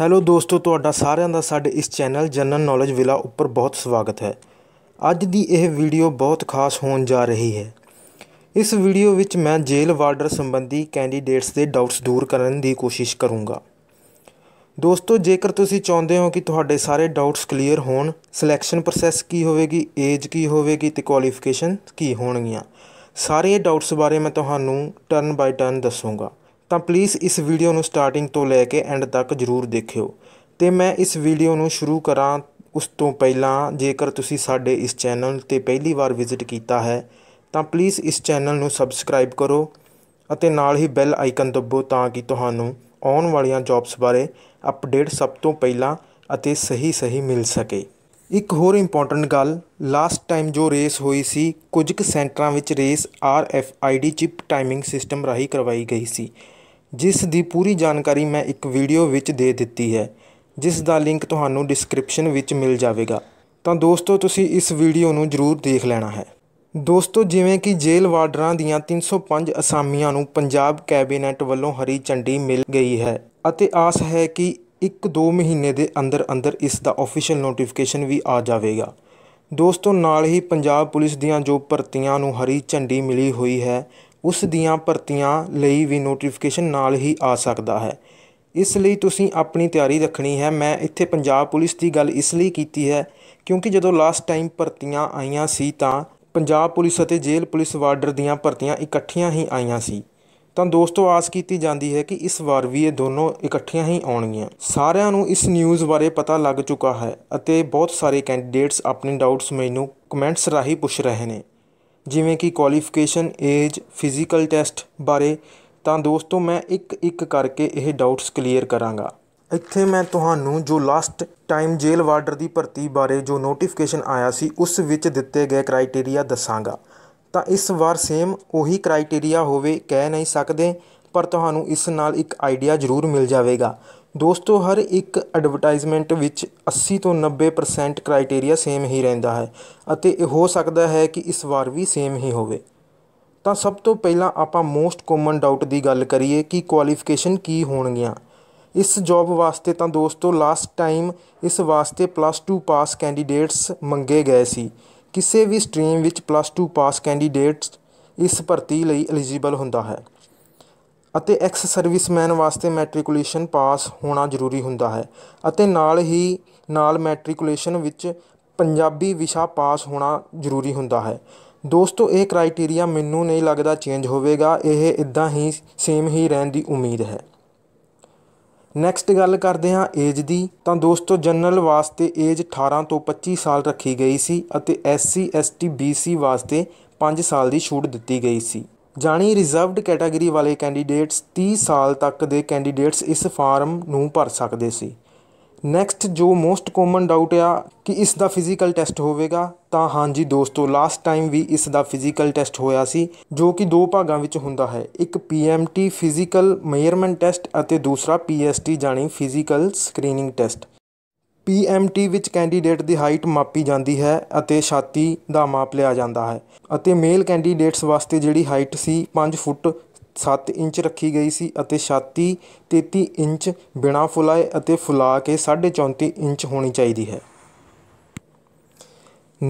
hello ਦੋਸਤੋ ਤੁਹਾਡਾ ਸਾਰਿਆਂ ਦਾ ਸਾਡੇ ਇਸ ਚੈਨਲ ਜਨਰਲ ਨੌਲੇਜ ਵਿਲਾ ਉੱਪਰ ਬਹੁਤ ਸਵਾਗਤ ਹੈ ਅੱਜ ਦੀ ਇਹ ਵੀਡੀਓ ਬਹੁਤ ਖਾਸ ਹੋਣ ਜਾ ਰਹੀ ਹੈ ਇਸ ਵੀਡੀਓ ਵਿੱਚ ਮੈਂ ਜੇਲ੍ਹ ਵਾਰਡਰ ਸੰਬੰਧੀ ਕੈਂਡੀਡੇਟਸ ਦੇ ਡਾਊਟਸ ਦੂਰ ਕਰਨ ਦੀ ਕੋਸ਼ਿਸ਼ ਕਰੂੰਗਾ ਦੋਸਤੋ ਜੇਕਰ ਤੁਸੀਂ ਚਾਹੁੰਦੇ ਹੋ ਕਿ ਤੁਹਾਡੇ ਸਾਰੇ ਡਾਊਟਸ ਕਲੀਅਰ ਹੋਣ ਸਿਲੈਕਸ਼ਨ ਪ੍ਰੋਸੈਸ ਕੀ ਹੋਵੇਗੀ ਏਜ ਕੀ ਹੋਵੇਗੀ ਤੇ ਕੁਆਲੀਫਿਕੇਸ਼ਨ ਕੀ ਹੋਣਗੀਆਂ ਸਾਰੇ ਡਾਊਟਸ ਬਾਰੇ ਮੈਂ ਤੁਹਾਨੂੰ ਟਰਨ ਬਾਈ ਟਰਨ ਦੱਸੂੰਗਾ ਤਾਂ ਪਲੀਜ਼ ਇਸ ਵੀਡੀਓ ਨੂੰ ਸਟਾਰਟਿੰਗ ਤੋਂ ਲੈ ਕੇ ਐਂਡ ਤੱਕ ਜ਼ਰੂਰ ਦੇਖਿਓ ਤੇ ਮੈਂ ਇਸ ਵੀਡੀਓ ਨੂੰ ਸ਼ੁਰੂ ਕਰਾਂ ਉਸ ਤੋਂ ਪਹਿਲਾਂ ਜੇਕਰ ਤੁਸੀਂ ਸਾਡੇ ਇਸ ਚੈਨਲ ਤੇ ਪਹਿਲੀ ਵਾਰ ਵਿਜ਼ਿਟ ਕੀਤਾ ਹੈ ਤਾਂ ਪਲੀਜ਼ ਇਸ ਚੈਨਲ ਨੂੰ ਸਬਸਕ੍ਰਾਈਬ ਕਰੋ ਅਤੇ ਨਾਲ ਹੀ ਬੈਲ ਆਈਕਨ ਦਬੋ ਤਾਂ ਕਿ ਤੁਹਾਨੂੰ ਆਉਣ ਵਾਲੀਆਂ ਜੌਬਸ ਬਾਰੇ ਅਪਡੇਟ ਸਭ ਤੋਂ ਪਹਿਲਾਂ ਅਤੇ ਸਹੀ ਸਹੀ ਮਿਲ ਸਕੇ ਇੱਕ ਹੋਰ ਇੰਪੋਰਟੈਂਟ ਗੱਲ ਲਾਸਟ ਟਾਈਮ ਜੋ ਰੇਸ ਹੋਈ ਸੀ ਕੁਝ ਕੁ ਸੈਂਟਰਾਂ ਵਿੱਚ race R F I D chip timing system ਰਾਹੀਂ ਕਰਵਾਈ ਗਈ ਸੀ ਜਿਸ ਦੀ ਪੂਰੀ ਜਾਣਕਾਰੀ ਮੈਂ ਇੱਕ ਵੀਡੀਓ ਵਿੱਚ ਦੇ ਦਿੱਤੀ ਹੈ ਜਿਸ ਦਾ ਲਿੰਕ ਤੁਹਾਨੂੰ ਡਿਸਕ੍ਰਿਪਸ਼ਨ ਵਿੱਚ ਮਿਲ ਜਾਵੇਗਾ ਤਾਂ ਦੋਸਤੋ ਤੁਸੀਂ ਇਸ ਵੀਡੀਓ ਨੂੰ ਜ਼ਰੂਰ ਦੇਖ ਲੈਣਾ ਹੈ ਦੋਸਤੋ ਜਿਵੇਂ ਕਿ ਜੇਲ੍ਹ ਵਾਰਡਰਾਂ ਦੀਆਂ 305 ਅਸਾਮੀਆਂ ਨੂੰ ਪੰਜਾਬ ਕੈਬਨਿਟ ਵੱਲੋਂ ਹਰੀ ਝੰਡੀ ਮਿਲ ਗਈ ਹੈ ਅਤੇ ਆਸ ਹੈ ਕਿ 1-2 ਮਹੀਨੇ ਦੇ ਅੰਦਰ ਅੰਦਰ ਇਸ ਦਾ ਅਫੀਸ਼ੀਅਲ ਨੋਟੀਫਿਕੇਸ਼ਨ ਵੀ ਆ ਜਾਵੇਗਾ ਦੋਸਤੋ ਨਾਲ ਹੀ ਪੰਜਾਬ ਪੁਲਿਸ ਦੀਆਂ ਜੋ ਭਰਤੀਆਂ ਨੂੰ ਹਰੀ ਝੰਡੀ ਮਿਲੀ ਹੋਈ ਹੈ ਉਸ ਦੀਆਂ ਭਰਤੀਆਂ ਲਈ ਵੀ ਨੋਟੀਫਿਕੇਸ਼ਨ ਨਾਲ ਹੀ ਆ ਸਕਦਾ ਹੈ ਇਸ ਲਈ ਤੁਸੀਂ ਆਪਣੀ ਤਿਆਰੀ ਰੱਖਣੀ ਹੈ ਮੈਂ ਇੱਥੇ ਪੰਜਾਬ ਪੁਲਿਸ ਦੀ ਗੱਲ ਇਸ ਲਈ ਕੀਤੀ ਹੈ ਕਿਉਂਕਿ ਜਦੋਂ ਲਾਸਟ ਟਾਈਮ ਭਰਤੀਆਂ ਆਈਆਂ ਸੀ ਤਾਂ ਪੰਜਾਬ ਪੁਲਿਸ ਅਤੇ ਜੇਲ੍ਹ ਪੁਲਿਸ ਵਾਰਡਰ ਦੀਆਂ ਭਰਤੀਆਂ ਇਕੱਠੀਆਂ ਹੀ ਆਈਆਂ ਸੀ ਤਾਂ ਦੋਸਤੋ ਆਸ ਕੀਤੀ ਜਾਂਦੀ ਹੈ ਕਿ ਇਸ ਵਾਰ ਵੀ ਇਹ ਦੋਨੋਂ ਇਕੱਠੀਆਂ ਹੀ ਆਉਣਗੀਆਂ ਸਾਰਿਆਂ ਨੂੰ ਇਸ ਨਿਊਜ਼ ਬਾਰੇ ਪਤਾ ਲੱਗ ਚੁੱਕਾ ਹੈ ਅਤੇ ਬਹੁਤ ਸਾਰੇ ਕੈਂਡੀਡੇਟਸ ਆਪਣੇ ਡਾਊਟਸ ਮੈਨੂੰ ਕਮੈਂਟਸ ਰਾਹੀਂ ਪੁੱਛ ਰਹੇ ਨੇ ਜਿਵੇਂ ਕਿ ਕੁਆਲੀਫਿਕੇਸ਼ਨ ਏਜ ਫਿਜ਼ੀਕਲ ਟੈਸਟ ਬਾਰੇ ਤਾਂ ਦੋਸਤੋ ਮੈਂ ਇੱਕ ਇੱਕ ਕਰਕੇ ਇਹ ਡਾਊਟਸ ਕਲੀਅਰ ਕਰਾਂਗਾ ਇੱਥੇ ਮੈਂ ਤੁਹਾਨੂੰ ਜੋ ਲਾਸਟ ਟਾਈਮ ਜੇਲ੍ਹ ਵਾਰਡਰ ਦੀ ਭਰਤੀ ਬਾਰੇ ਜੋ ਨੋਟੀਫਿਕੇਸ਼ਨ ਆਇਆ ਸੀ ਉਸ ਵਿੱਚ ਦਿੱਤੇ ਗਏ ਕ੍ਰਾਈਟੇਰੀਆ ਦੱਸਾਂਗਾ ਤਾਂ ਇਸ ਵਾਰ ਸੇਮ ਉਹੀ ਕ੍ਰਾਈਟੇਰੀਆ ਹੋਵੇ ਕਹਿ ਨਹੀਂ ਸਕਦੇ ਪਰ ਤੁਹਾਨੂੰ ਇਸ ਨਾਲ ਇੱਕ ਆਈਡੀਆ ਜ਼ਰੂਰ ਮਿਲ ਜਾਵੇਗਾ ਦੋਸਤੋ ਹਰ ਇੱਕ ਐਡਵਰਟਾਈਜ਼ਮੈਂਟ ਵਿੱਚ 80 ਤੋਂ 90% ਕ੍ਰਾਈਟੇਰੀਆ ਸੇਮ ਹੀ ਰਹਿੰਦਾ ਹੈ ਅਤੇ ਇਹ ਹੋ ਸਕਦਾ ਹੈ ਕਿ ਇਸ ਵਾਰ ਵੀ ਸੇਮ ਹੀ ਹੋਵੇ ਤਾਂ ਸਭ ਤੋਂ ਪਹਿਲਾਂ ਆਪਾਂ ਮੋਸਟ ਕਾਮਨ ਡਾਊਟ ਦੀ ਗੱਲ ਕਰੀਏ ਕਿ ਕੁਆਲੀਫਿਕੇਸ਼ਨ ਕੀ ਹੋਣਗੀਆਂ ਇਸ ਜੌਬ ਵਾਸਤੇ ਤਾਂ ਦੋਸਤੋ ਲਾਸਟ ਟਾਈਮ ਇਸ ਵਾਸਤੇ ਪਲੱਸ 2 ਪਾਸ ਕੈਂਡੀਡੇਟਸ ਮੰਗੇ ਗਏ ਸੀ ਕਿਸੇ ਵੀ ਸਟਰੀਮ ਵਿੱਚ ਪਲੱਸ 2 ਪਾਸ ਕੈਂਡੀਡੇਟਸ ਇਸ ਭਰਤੀ ਲਈ ਐਲੀਜੀਬਲ ਹੁੰਦਾ ਹੈ ਅਤੇ ਐਕਸ ਸਰਵਿਸਮੈਨ ਵਾਸਤੇ ਮੈਟ੍ਰਿਕੂਲੇਸ਼ਨ ਪਾਸ ਹੋਣਾ ਜ਼ਰੂਰੀ ਹੁੰਦਾ ਹੈ ਅਤੇ ਨਾਲ ਹੀ ਨਾਲ ਮੈਟ੍ਰਿਕੂਲੇਸ਼ਨ ਵਿੱਚ ਪੰਜਾਬੀ ਵਿਸ਼ਾ ਪਾਸ ਹੋਣਾ ਜ਼ਰੂਰੀ ਹੁੰਦਾ ਹੈ ਦੋਸਤੋ ਇਹ ਕ੍ਰਾਈਟੇਰੀਆ ਮੈਨੂੰ ਨਹੀਂ ਲੱਗਦਾ ਚੇਂਜ ਹੋਵੇਗਾ ਇਹ ਇਦਾਂ ਹੀ ਸੇਮ ਹੀ ਰਹਿਣ ਦੀ ਉਮੀਦ ਹੈ ਨੈਕਸਟ ਗੱਲ ਕਰਦੇ ਹਾਂ ਏਜ ਦੀ ਤਾਂ ਦੋਸਤੋ ਜਨਰਲ ਵਾਸਤੇ ਏਜ 18 ਤੋਂ 25 ਸਾਲ ਰੱਖੀ ਗਈ ਸੀ ਅਤੇ ਐਸਸੀ ਐਸਟੀ ਬੀਸੀ ਵਾਸਤੇ 5 ਸਾਲ ਦੀ ਛੂਟ ਦਿੱਤੀ ਗਈ ਸੀ ਜਾਣੀ ਰਿਜ਼ਰਵਡ ਕੈਟਾਗਰੀ ਵਾਲੇ ਕੈਂਡੀਡੇਟਸ 30 ਸਾਲ ਤੱਕ ਦੇ ਕੈਂਡੀਡੇਟਸ ਇਸ ਫਾਰਮ ਨੂੰ ਭਰ ਸਕਦੇ ਸੀ ਨੈਕਸਟ ਜੋ ਮੋਸਟ ਕਾਮਨ ਡਾਊਟ ਆ ਕਿ ਇਸ ਦਾ ਫਿਜ਼ੀਕਲ ਟੈਸਟ ਹੋਵੇਗਾ ਤਾਂ ਹਾਂਜੀ ਦੋਸਤੋ ਲਾਸਟ ਟਾਈਮ ਵੀ ਇਸ ਦਾ ਫਿਜ਼ੀਕਲ ਟੈਸਟ ਹੋਇਆ ਸੀ ਜੋ ਕਿ ਦੋ ਭਾਗਾਂ ਵਿੱਚ ਹੁੰਦਾ ਹੈ ਇੱਕ ਪੀਐਮਟੀ ਫਿਜ਼ੀਕਲ ਮੇਅਰਮੈਂਟ ਟੈਸਟ ਅਤੇ ਦੂਸਰਾ ਪੀਐਸਟੀ ਜਾਣੀ ਫਿਜ਼ੀਕਲ ਸਕਰੀਨਿੰਗ ਟੈਸਟ PMT ਵਿੱਚ ਕੈਂਡੀਡੇਟ ਦੀ ਹਾਈਟ ਮਾਪੀ ਜਾਂਦੀ ਹੈ ਅਤੇ ਛਾਤੀ ਦਾ ਮਾਪ ਲਿਆ ਜਾਂਦਾ ਹੈ ਅਤੇ ਮੇਲ ਕੈਂਡੀਡੇਟਸ ਵਾਸਤੇ ਜਿਹੜੀ ਹਾਈਟ ਸੀ 5 ਫੁੱਟ 7 ਇੰਚ ਰੱਖੀ ਗਈ ਸੀ ਅਤੇ ਛਾਤੀ 33 ਇੰਚ ਬਿਨਾ ਫੁਲਾਏ ਅਤੇ ਫੁਲਾ ਕੇ 34.5 ਇੰਚ ਹੋਣੀ ਚਾਹੀਦੀ ਹੈ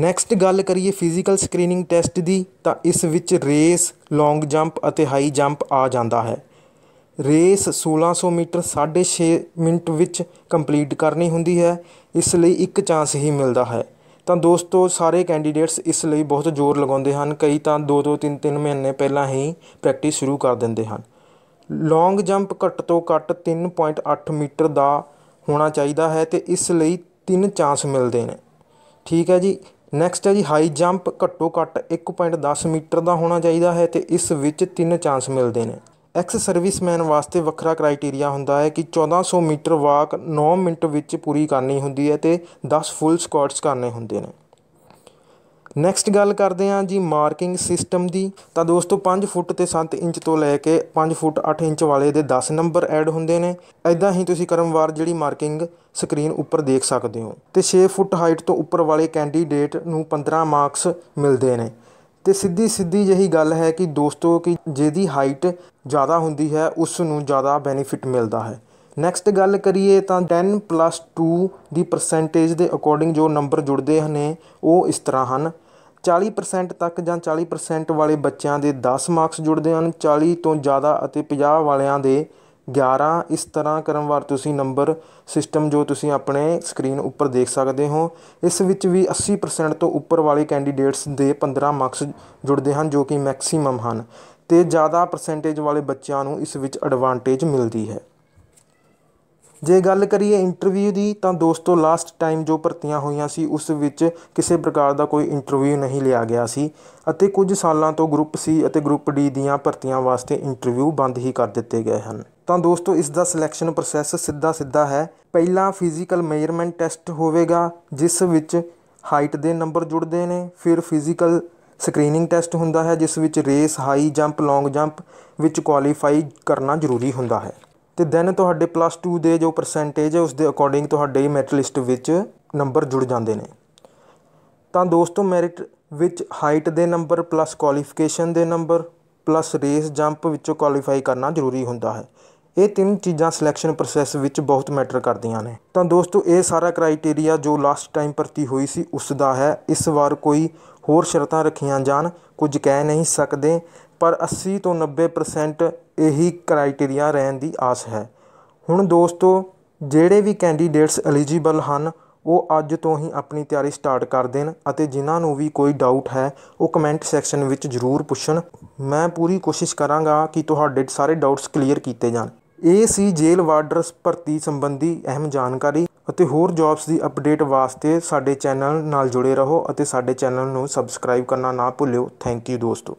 ਨੈਕਸਟ ਗੱਲ ਕਰੀਏ ਫਿਜ਼ੀਕਲ ਸਕਰੀਨਿੰਗ ਟੈਸਟ ਦੀ ਤਾਂ ਇਸ ਵਿੱਚ ਰੇਸ ਲੌਂਗ ਜੰਪ ਅਤੇ ਹਾਈ ਜੰਪ ਆ ਜਾਂਦਾ ਹੈ ਰੇਸ 1600 ਮੀਟਰ 6.5 ਮਿੰਟ ਵਿੱਚ ਕੰਪਲੀਟ ਕਰਨੀ ਹੁੰਦੀ ਹੈ ਇਸ ਲਈ ਇੱਕ ਚਾਂਸ ਹੀ ਮਿਲਦਾ ਹੈ ਤਾਂ ਦੋਸਤੋ ਸਾਰੇ ਕੈਂਡੀਡੇਟਸ ਇਸ ਲਈ ਬਹੁਤ ਜ਼ੋਰ ਲਗਾਉਂਦੇ ਹਨ ਕਈ ਤਾਂ 2-2 3-3 ਮਹੀਨੇ ਪਹਿਲਾਂ ਹੀ ਪ੍ਰੈਕਟਿਸ ਸ਼ੁਰੂ ਕਰ ਦਿੰਦੇ ਹਨ ਲੌਂਗ ਜੰਪ ਘੱਟ ਤੋਂ ਘੱਟ 3.8 ਮੀਟਰ ਦਾ ਹੋਣਾ ਚਾਹੀਦਾ ਹੈ ਤੇ ਇਸ ਲਈ ਤਿੰਨ ਚਾਂਸ ਮਿਲਦੇ ਨੇ ਠੀਕ ਹੈ ਜੀ ਨੈਕਸਟ ਹੈ ਜੀ ਹਾਈ ਜੰਪ ਘੱਟੋ ਘੱਟ 1.10 ਮੀਟਰ ਦਾ ਹੋਣਾ ਚਾਹੀਦਾ ਹੈ ਤੇ ਇਸ ਵਿੱਚ ਤਿੰਨ ਚਾਂਸ ਮਿਲਦੇ ਨੇ ਐਕਸ ਸਰਵਿਸਮੈਨ ਵਾਸਤੇ ਵੱਖਰਾ ਕ੍ਰਾਈਟੇਰੀਆ ਹੁੰਦਾ ਹੈ ਕਿ 1400 ਮੀਟਰ ਵਾਕ 9 ਮਿੰਟ ਵਿੱਚ ਪੂਰੀ ਕਰਨੀ ਹੁੰਦੀ ਹੈ ਤੇ 10 ਫੁੱਲ ਸਕੁਆਟਸ ਕਰਨੇ ਹੁੰਦੇ ਨੇ ਨੈਕਸਟ ਗੱਲ ਕਰਦੇ ਹਾਂ ਜੀ ਮਾਰਕਿੰਗ ਸਿਸਟਮ ਦੀ ਤਾਂ ਦੋਸਤੋ 5 ਫੁੱਟ ਤੇ 7 ਇੰਚ ਤੋਂ ਲੈ ਕੇ 5 ਫੁੱਟ 8 ਇੰਚ ਵਾਲੇ ਦੇ 10 ਨੰਬਰ ਐਡ ਹੁੰਦੇ ਨੇ ਐਦਾਂ ਹੀ ਤੁਸੀਂ ਕਰਮਵਾਰ ਜਿਹੜੀ ਮਾਰਕਿੰਗ ਸਕਰੀਨ ਉੱਪਰ ਦੇਖ ਸਕਦੇ ਹੋ ਤੇ 6 ਫੁੱਟ ਹਾਈਟ ਤੋਂ ਉੱਪਰ ਵਾਲੇ ਕੈਂਡੀਡੇਟ ਨੂੰ 15 ਮਾਰਕਸ ਮਿਲਦੇ ਨੇ ਤੇ ਸਿੱਧੀ ਸਿੱਧੀ ਜਹੀ ਗੱਲ ਹੈ ਕਿ ਦੋਸਤੋ ਕਿ ਜਿਹਦੀ ਹਾਈਟ ਜ਼ਿਆਦਾ ਹੁੰਦੀ ਹੈ ਉਸ ਨੂੰ ਜ਼ਿਆਦਾ ਬੈਨੀਫਿਟ ਮਿਲਦਾ ਹੈ ਨੈਕਸਟ ਗੱਲ ਕਰੀਏ ਤਾਂ 10+2 ਦੀ ਪਰਸੈਂਟੇਜ ਦੇ ਅਕੋਰਡਿੰਗ ਜੋ ਨੰਬਰ ਜੁੜਦੇ ਹਨ ਉਹ ਇਸ ਤਰ੍ਹਾਂ ਹਨ 40% ਤੱਕ ਜਾਂ 40% ਵਾਲੇ ਬੱਚਿਆਂ ਦੇ 10 ਮਾਰਕਸ ਜੁੜਦੇ ਹਨ 40 ਤੋਂ ਜ਼ਿਆਦਾ ਅਤੇ 50 ਵਾਲਿਆਂ ਦੇ 11 ਇਸ ਤਰ੍ਹਾਂ ਕ੍ਰਮਵਾਰ ਤੁਸੀਂ ਨੰਬਰ ਸਿਸਟਮ ਜੋ ਤੁਸੀਂ ਆਪਣੇ ਸਕਰੀਨ ਉੱਪਰ ਦੇਖ ਸਕਦੇ ਹੋ ਇਸ ਵਿੱਚ ਵੀ 80% ਤੋਂ ਉੱਪਰ ਵਾਲੇ ਕੈਂਡੀਡੇਟਸ ਦੇ 15 ਮਾਰਕਸ ਜੁੜਦੇ ਹਨ ਜੋ ਕਿ ਮੈਕਸਿਮਮ ਹਨ ਤੇ ਜ਼ਿਆਦਾ ਪਰਸੈਂਟੇਜ ਵਾਲੇ ਬੱਚਿਆਂ ਨੂੰ ਇਸ ਵਿੱਚ ਐਡਵਾਂਟੇਜ ਮਿਲਦੀ ਹੈ ਜੇ ਗੱਲ ਕਰੀਏ ਇੰਟਰਵਿਊ ਦੀ ਤਾਂ ਦੋਸਤੋ ਲਾਸਟ ਟਾਈਮ ਜੋ ਭਰਤੀਆਂ ਹੋਈਆਂ ਸੀ ਉਸ ਵਿੱਚ ਕਿਸੇ ਪ੍ਰਕਾਰ ਦਾ ਕੋਈ ਇੰਟਰਵਿਊ ਨਹੀਂ ਲਿਆ ਗਿਆ ਸੀ ਅਤੇ ਕੁਝ ਸਾਲਾਂ ਤੋਂ ਗਰੁੱਪ ਸੀ ਅਤੇ ਗਰੁੱਪ ਡੀ ਦੀਆਂ ਭਰਤੀਆਂ ਵਾਸਤੇ ਇੰਟਰਵਿਊ ਬੰਦ ਹੀ ਕਰ ਦਿੱਤੇ ਗਏ ਹਨ ਤਾਂ ਦੋਸਤੋ ਇਸ ਦਾ ਸਿਲੈਕਸ਼ਨ ਪ੍ਰੋਸੈਸ ਸਿੱਧਾ ਸਿੱਧਾ ਹੈ ਪਹਿਲਾਂ ਫਿਜ਼ੀਕਲ ਮੈਜ਼ਰਮੈਂਟ ਟੈਸਟ ਹੋਵੇਗਾ ਜਿਸ ਵਿੱਚ ਹਾਈਟ ਦੇ ਨੰਬਰ ਜੁੜਦੇ ਨੇ ਫਿਰ ਫਿਜ਼ੀਕਲ ਸਕਰੀਨਿੰਗ ਟੈਸਟ ਹੁੰਦਾ ਹੈ ਜਿਸ ਵਿੱਚ race high jump long jump ਵਿੱਚ ਕੁਆਲੀਫਾਈ ਕਰਨਾ ਜ਼ਰੂਰੀ ਹੁੰਦਾ ਹੈ ਤੇ ਦੈਨ ਤੁਹਾਡੇ ਪਲੱਸ 2 ਦੇ ਜੋ ਪਰਸੈਂਟੇਜ ਹੈ ਉਸ ਦੇ ਅਕੋਰਡਿੰਗ ਤੁਹਾਡੇ ਮੈਰਿਟ ਲਿਸਟ ਵਿੱਚ ਨੰਬਰ ਜੁੜ ਜਾਂਦੇ ਨੇ ਤਾਂ ਦੋਸਤੋ ਮੈਰਿਟ ਵਿੱਚ ਹਾਈਟ ਦੇ ਨੰਬਰ ਪਲੱਸ ਕੁਆਲੀਫਿਕੇਸ਼ਨ ਦੇ ਨੰਬਰ ਪਲੱਸ ਰੇਸ ਜੰਪ ਵਿੱਚੋਂ ਕੁਆਲੀਫਾਈ ਕਰਨਾ ਜ਼ਰੂਰੀ ਹੁੰਦਾ ਹੈ ਇਹ ਤਿੰਨ ਚੀਜ਼ਾਂ ਸਿਲੈਕਸ਼ਨ ਪ੍ਰੋਸੈਸ ਵਿੱਚ ਬਹੁਤ ਮੈਟਰ ਕਰਦੀਆਂ ਨੇ ਤਾਂ ਦੋਸਤੋ ਇਹ ਸਾਰਾ ਕ੍ਰਾਈਟੇਰੀਆ ਜੋ ਲਾਸਟ ਟਾਈਮ ਭਰਤੀ ਹੋਈ ਸੀ ਉਸ ਦਾ ਹੈ ਇਸ ਵਾਰ ਕੋਈ ਹੋਰ ਸ਼ਰਤਾਂ ਰੱਖੀਆਂ ਜਾਣ ਕੁਝ ਕਹਿ ਨਹੀਂ ਸਕਦੇ ਪਰ 80 ਤੋਂ 90% ਇਹੀ ਕ੍ਰਾਈਟੇਰੀਆ ਰਹਿਣ ਦੀ ਆਸ ਹੈ ਹੁਣ ਦੋਸਤੋ ਜਿਹੜੇ ਵੀ ਕੈਂਡੀਡੇਟਸ ਐਲੀਜੀਬਲ ਹਨ ਉਹ ਅੱਜ ਤੋਂ ਹੀ ਆਪਣੀ ਤਿਆਰੀ ਸਟਾਰਟ ਕਰ ਦੇਣ ਅਤੇ ਜਿਨ੍ਹਾਂ ਨੂੰ ਵੀ ਕੋਈ ਡਾਊਟ ਹੈ ਉਹ ਕਮੈਂਟ ਸੈਕਸ਼ਨ ਵਿੱਚ ਜ਼ਰੂਰ ਪੁੱਛਣ ਮੈਂ ਪੂਰੀ ਕੋਸ਼ਿਸ਼ ਕਰਾਂਗਾ ਕਿ ਤੁਹਾਡੇ ਸਾਰੇ ਡਾਊਟਸ ਕਲੀਅਰ ਕੀਤੇ ਜਾਣ ਇਹ ਸੀ ਜੇਲ੍ਹ ਵਾਰਡਰਸ ਭਰਤੀ ਸੰਬੰਧੀ ਅਹਿਮ ਜਾਣਕਾਰੀ ਅਤੇ ਹੋਰ ਜੌਬਸ ਦੀ ਅਪਡੇਟ ਵਾਸਤੇ ਸਾਡੇ ਚੈਨਲ ਨਾਲ ਜੁੜੇ ਰਹੋ ਅਤੇ ਸਾਡੇ ਚੈਨਲ ਨੂੰ ਸਬਸਕ੍ਰਾਈਬ ਕਰਨਾ ਨਾ ਭੁੱਲਿਓ ਥੈਂਕ ਯੂ ਦੋਸਤੋ